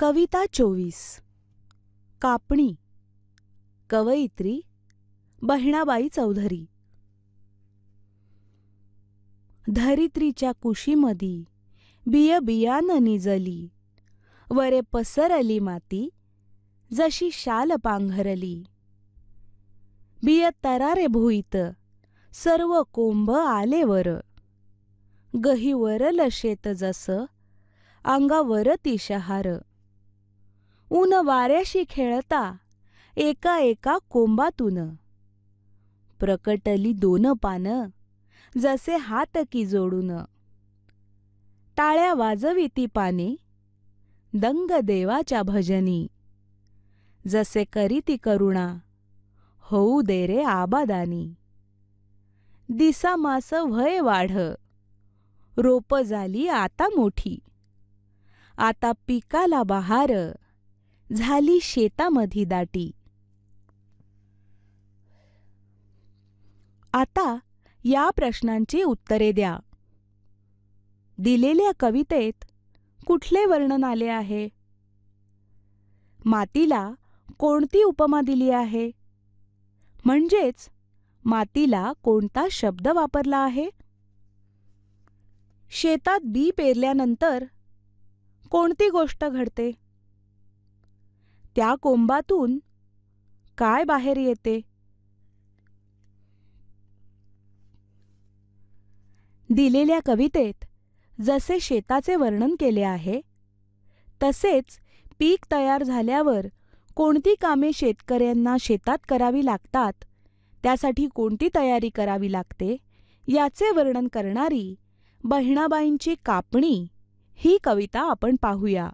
कविता चोवीस कापणी कवयित्री बहिणाबाई चौधरी धरित्रीच्या कुशीमदी बिय बियान निजली वरे पसरली माती जशी शाल पांघरली बिय तरारे भुईत सर्व कोंभ आले वर वरल शेत जसं अंगावर ती शहार ऊन वाऱ्याशी खेळता एका एका कोंबातून प्रकटली दोन पानं जसे हात की जोडून टाळ्या वाजवी ती पाने दंग देवाच्या भजनी जसे करीती करुणा होऊ दे रे आबादानी दिसा मास वय वाढ रोप झाली आता मोठी आता पिकाला बहार झाली शेतामधी दाटी आता या प्रश्नांची उत्तरे द्या दिलेल्या कवितेत कुठले वर्णन आले आहे मातीला कोणती उपमा दिली आहे म्हणजेच मातीला कोणता शब्द वापरला आहे शेतात बी पेरल्यानंतर कोणती गोष्ट घडते त्या कोंबातून काय बाहेर येते दिलेल्या कवितेत जसे शेताचे वर्णन केले आहे तसेच पीक तयार झाल्यावर कोणती कामे शेतकऱ्यांना शेतात करावी लागतात त्यासाठी कोणती तयारी करावी लागते याचे वर्णन करणारी बहिणाबाईंची कापणी ही कविता आपण पाहूया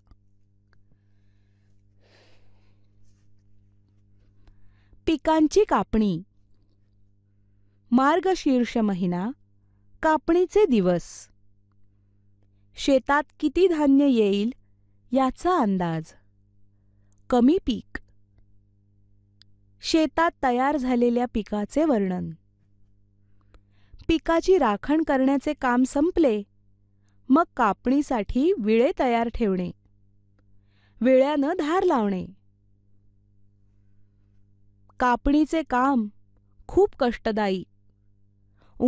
पिकांची कापणी मार्गशीर्ष महिना कापणीचे दिवस शेतात किती धान्य येईल याचा अंदाज कमी पीक शेतात तयार झालेल्या पिकाचे वर्णन पिकाची राखण करण्याचे काम संपले मग कापणीसाठी विळे तयार ठेवणे विळ्यानं धार लावणे कापणीचे काम खूप कष्टदायी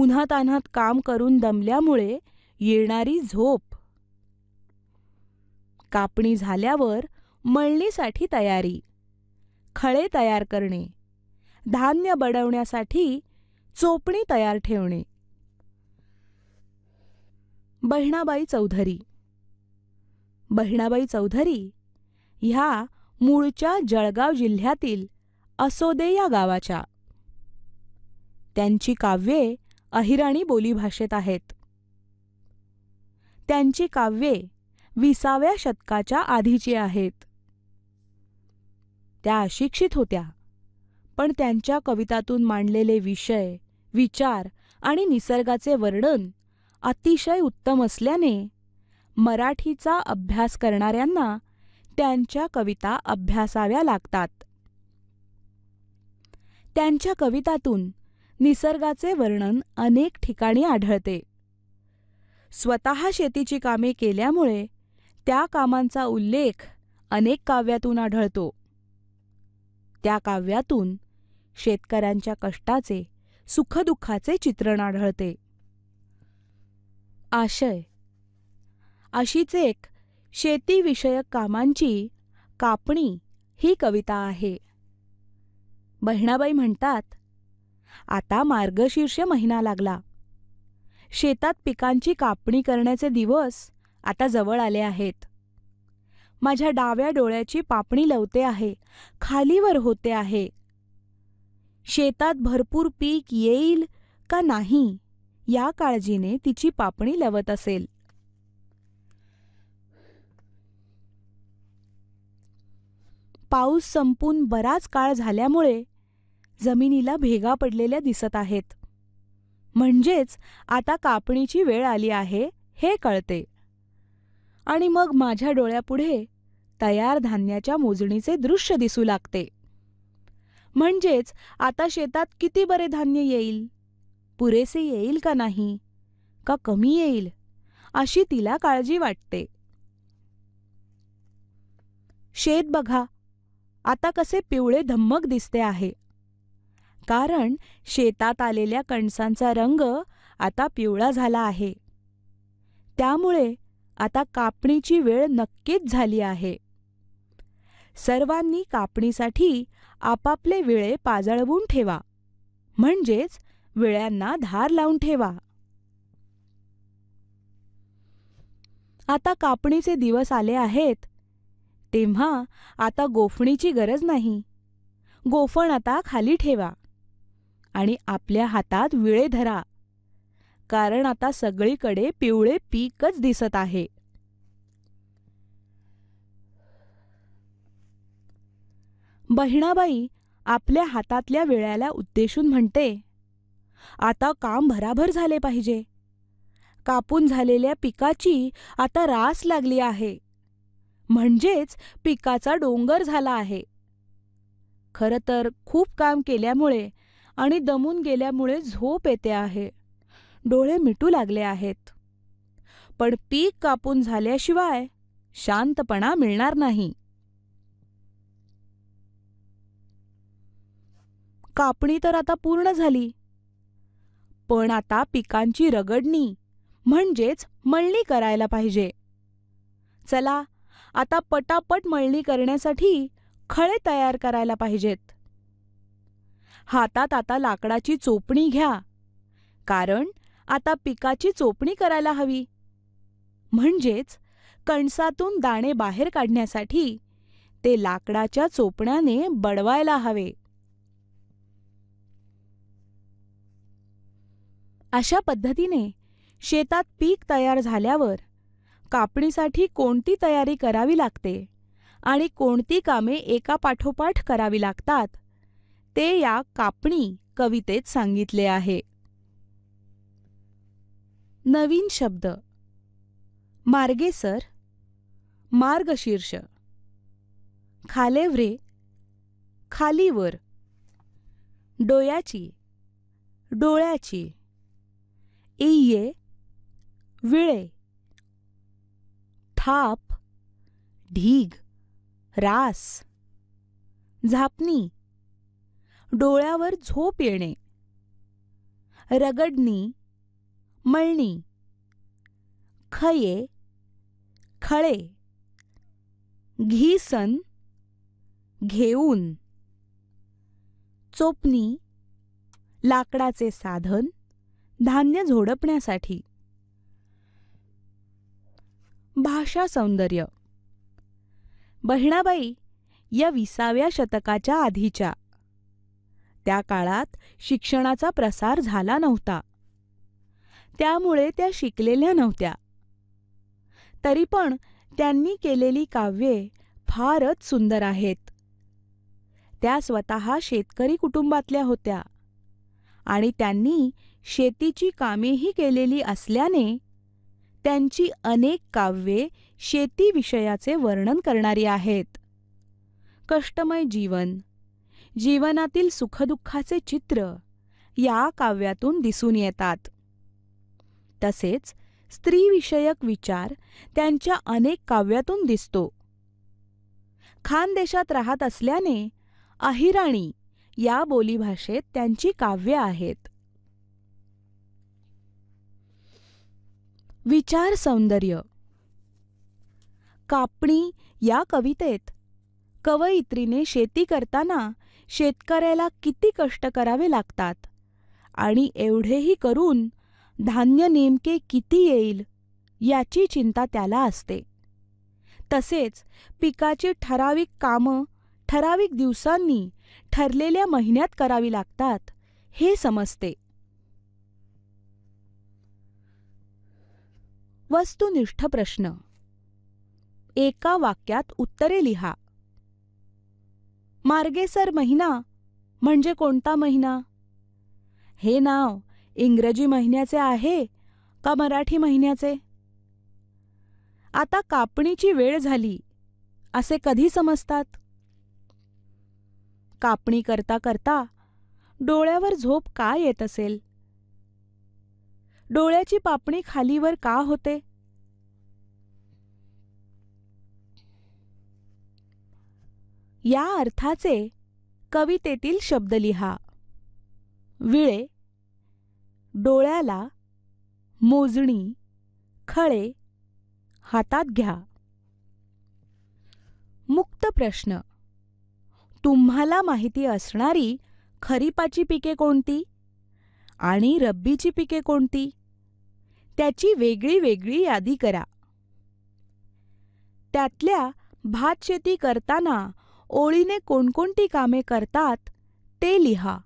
उन्हात काम करून दमल्यामुळे येणारी झोप कापणी झाल्यावर मळणीसाठी तयारी खळे तयार करणे धान्य बडवण्यासाठी चोपणी तयार ठेवणे बहिणाबाई चौधरी बहिणाबाई चौधरी ह्या मूळच्या जळगाव जिल्ह्यातील असोदे या गावाच्या त्यांची काव्ये अहिराणी बोलीभाषेत आहेत त्यांची काव्ये विसाव्या शतकाच्या आधीची आहेत त्या अशिक्षित होत्या पण त्यांच्या कवितातून मांडलेले विषय विचार आणि निसर्गाचे वर्णन अतिशय उत्तम असल्याने मराठीचा अभ्यास करणाऱ्यांना त्यांच्या कविता अभ्यासाव्या लागतात त्यांच्या कवितातून निसर्गाचे वर्णन अनेक ठिकाणी आढळते स्वतः शेतीची कामे केल्यामुळे त्या कामांचा उल्लेख अनेक काव्यातून आढळतो त्या काव्यातून शेतकऱ्यांच्या कष्टाचे सुखदुःखाचे चित्रण आढळते आशय अशीच एक शेतीविषयक कामांची कापणी ही कविता आहे बहिणाबाई म्हणतात आता मार्गशीर्ष महिना लागला शेतात पिकांची कापणी करण्याचे दिवस आता जवळ आले आहेत माझ्या डाव्या डोळ्याची पापणी लवते आहे खालीवर होते आहे शेतात भरपूर पीक येईल का नाही या काळजीने तिची पापणी लवत असेल पाऊस संपून बराच काळ झाल्यामुळे जमिनीला भेगा पडलेल्या दिसत आहेत म्हणजेच आता कापणीची वेळ आली आहे हे कळते आणि मग माझ्या डोळ्यापुढे तयार धान्याच्या मोजणीचे दृश्य दिसू लागते म्हणजेच आता शेतात किती बरे धान्य येईल पुरेसे येईल का नाही का कमी येईल अशी तिला काळजी वाटते शेत बघा आता कसे पिवळे धम्मक दिसते आहे कारण शेतात आलेल्या कणसांचा रंग आता पिवळा झाला आहे त्यामुळे आता कापणीची वेळ नक्कीच झाली आहे सर्वांनी कापणीसाठी आपापले विळे पाजळवून ठेवा म्हणजेच विळ्यांना धार लावून ठेवा आता कापणीचे दिवस आले आहेत तेव्हा आता गोफणीची गरज नाही गोफण आता खाली ठेवा आणि आपल्या हातात विळे धरा कारण आता सगळीकडे पिवळे पीकच दिसत आहे बहिणाबाई आपल्या हातातल्या विळ्याला उद्देशून म्हणते आता काम भराभर झाले पाहिजे कापून झालेल्या पिकाची आता रास लागली आहे म्हणजेच पिकाचा डोंगर झाला आहे खरं तर खूप काम केल्यामुळे आणि दमून गेल्यामुळे झोप येते आहे डोळे मिटू लागले आहेत पण पीक कापून झाल्याशिवाय शांतपणा मिळणार नाही कापणी तर आता पूर्ण झाली पण आता पिकांची रगडणी म्हणजेच मळणी करायला पाहिजे चला आता पटापट मळणी करण्यासाठी खळे तयार करायला पाहिजेत हातात आता लाकडाची चोपणी घ्या कारण आता पिकाची चोपणी करायला हवी म्हणजेच कणसातून दाणे बाहेर काढण्यासाठी ते लाकडाच्या चोपण्याने बडवायला हवे अशा पद्धतीने शेतात पीक तयार झाल्यावर कापणीसाठी कोणती तयारी करावी लागते आणि कोणती कामे एकापाठोपाठ करावी लागतात ते या कापणी कवितेत सांगितले आहे नवीन शब्द मार्गेसर मार्गशीर्ष खालेव्रे खालीवर डोयाची डोळ्याची इये विळे थाप ढीग रास झापणी डोळ्यावर झोप येणे रगडणी मळणी खये खळे घीसन घेऊन चोपणी लाकडाचे साधन धान्य झोडपण्यासाठी भाषा सौंदर्य बहिणाबाई या विसाव्या शतकाच्या आधीच्या त्या काळात शिक्षणाचा प्रसार झाला नव्हता त्यामुळे त्या शिकलेल्या नव्हत्या तरी पण त्यांनी केलेली काव्ये फारच सुंदर आहेत त्या स्वतः शेतकरी कुटुंबातल्या होत्या आणि त्यांनी शेतीची कामेही केलेली असल्याने त्यांची अनेक काव्ये शेतीविषयाचे वर्णन करणारी आहेत कष्टमय जीवन जीवनातील सुखदुःखाचे चित्र या काव्यातून दिसून येतात तसेच स्त्रीविषयक विचार त्यांच्या अनेक काव्यातून दिसतो खानदेशात राहत असल्याने अहिराणी या बोलीभाषेत त्यांची काव्य आहेत विचार सौंदर्य कापणी या कवितेत कवयित्रीने शेती करताना शेतकऱ्याला किती कष्ट करावे लागतात आणि एवढेही करून धान्य नेमके किती येईल याची चिंता त्याला असते तसेच पिकाची ठराविक कामं ठराविक दिवसांनी ठरलेल्या महिन्यात करावी लागतात हे समजते वस्तुनिष्ठ प्रश्न एका वाक्यात उत्तरे लिहा मार्गेसर महिना म्हणजे कोणता महिना हे नाव इंग्रजी महिन्याचे आहे का मराठी महिन्याचे आता कापणीची वेळ झाली असे कधी समजतात कापणी करता करता डोळ्यावर झोप का येत असेल डोळ्याची पापणी खालीवर का होते या अर्थाचे कवितेतील शब्द लिहा विळे डोळ्याला मोजणी खळे हातात घ्या मुक्त प्रश्न तुम्हाला माहिती असणारी खरीपाची पिके कोणती आणि रब्बीची पिके कोणती त्याची वेगळी वेगळी यादी करा त्यातल्या भातशेती करताना ओळीने कोणकोणती कामे करतात ते लिहा